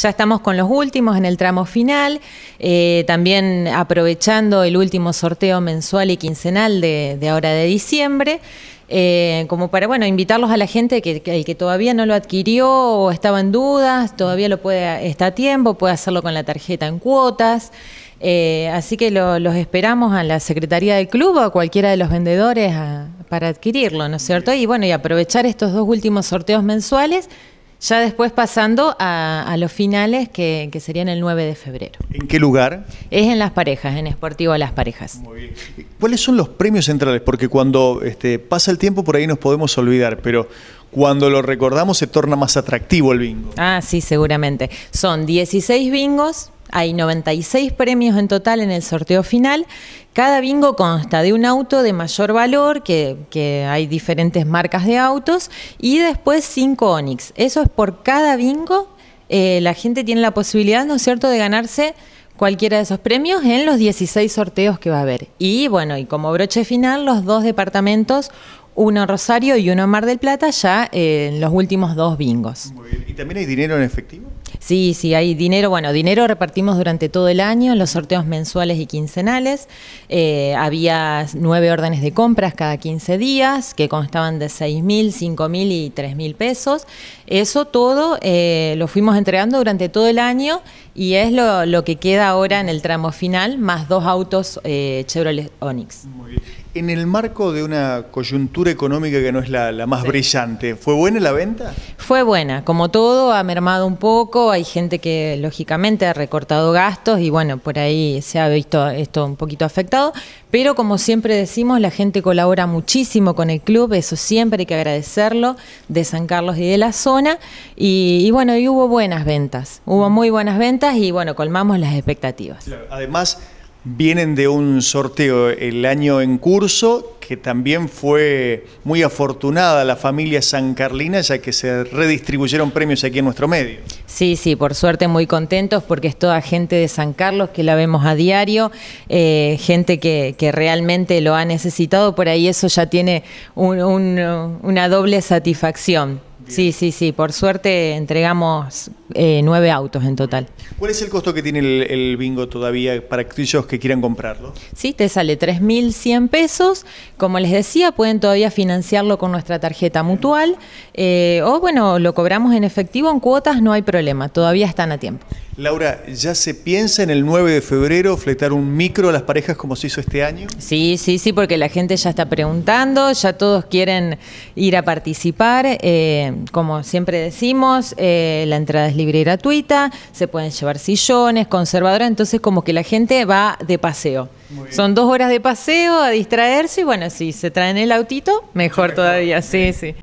Ya estamos con los últimos en el tramo final, eh, también aprovechando el último sorteo mensual y quincenal de, ahora de diciembre. Eh, como para bueno invitarlos a la gente que, el que todavía no lo adquirió o estaba en dudas todavía lo puede está a tiempo puede hacerlo con la tarjeta en cuotas eh, así que los esperamos a la secretaría del club o a cualquiera de los vendedores para adquirirlo no es cierto y bueno y aprovechar estos dos últimos sorteos mensuales ya después pasando a, los finales, que, serían el 9 de febrero. ¿En qué lugar? Es en Las Parejas, en Esportivo Las Parejas. Muy bien. ¿Cuáles son los premios centrales? Porque cuando este, pasa el tiempo por ahí nos podemos olvidar, pero cuando lo recordamos se torna más atractivo el bingo. Ah, sí, seguramente. Son 16 bingos hay 96 premios en total en el sorteo final. Cada bingo consta de un auto de mayor valor, que, hay diferentes marcas de autos, y después 5 Onix. Eso es por cada bingo. Eh, la gente tiene la posibilidad, ¿no es cierto?, de ganarse cualquiera de esos premios en los 16 sorteos que va a haber. Y bueno, y como broche final, los dos departamentos, uno Rosario y uno Mar del Plata, ya eh, en los últimos dos bingos. Muy bien. ¿Y también hay dinero en efectivo? Sí, sí, hay dinero. Bueno, dinero repartimos durante todo el año en los sorteos mensuales y quincenales. Eh, había nueve órdenes de compras cada 15 días que constaban de 6 mil, 5 mil y 3 mil pesos. Eso todo eh, lo fuimos entregando durante todo el año y es lo, que queda ahora en el tramo final, más dos autos eh, Chevrolet Onix. Muy bien. En el marco de una coyuntura económica que no es la, más brillante, ¿fue buena la venta? fue buena, como todo, ha mermado un poco, hay gente que lógicamente ha recortado gastos y bueno, por ahí se ha visto esto un poquito afectado, pero como siempre decimos, la gente colabora muchísimo con el club, eso siempre hay que agradecerlo, de San Carlos y de la zona, y, bueno, y hubo buenas ventas, hubo muy buenas ventas y bueno, colmamos las expectativas. Además, vienen de un sorteo el año en curso que también fue muy afortunada la familia San Carlina, ya que se redistribuyeron premios aquí en nuestro medio. Sí, sí, por suerte muy contentos porque es toda gente de San Carlos que la vemos a diario, eh, gente que, realmente lo ha necesitado, por ahí eso ya tiene una doble satisfacción. Sí, sí, sí. Por suerte entregamos eh, nueve autos en total. ¿Cuál es el costo que tiene el, bingo todavía para aquellos que quieran comprarlo? Sí, te sale 3.100 pesos. Como les decía, pueden todavía financiarlo con nuestra tarjeta mutual. Eh, o bueno, lo cobramos en efectivo en cuotas, no hay problema. Todavía están a tiempo. Laura, ¿ya se piensa en el 9 de febrero fletar un micro a las parejas como se hizo este año? Sí, sí, sí, porque la gente ya está preguntando, ya todos quieren ir a participar. Eh, como siempre decimos, eh, la entrada es libre y gratuita, se pueden llevar sillones, conservadora, entonces como que la gente va de paseo. Son dos horas de paseo a distraerse y bueno, si se traen el autito, mejor todavía, sí. sí.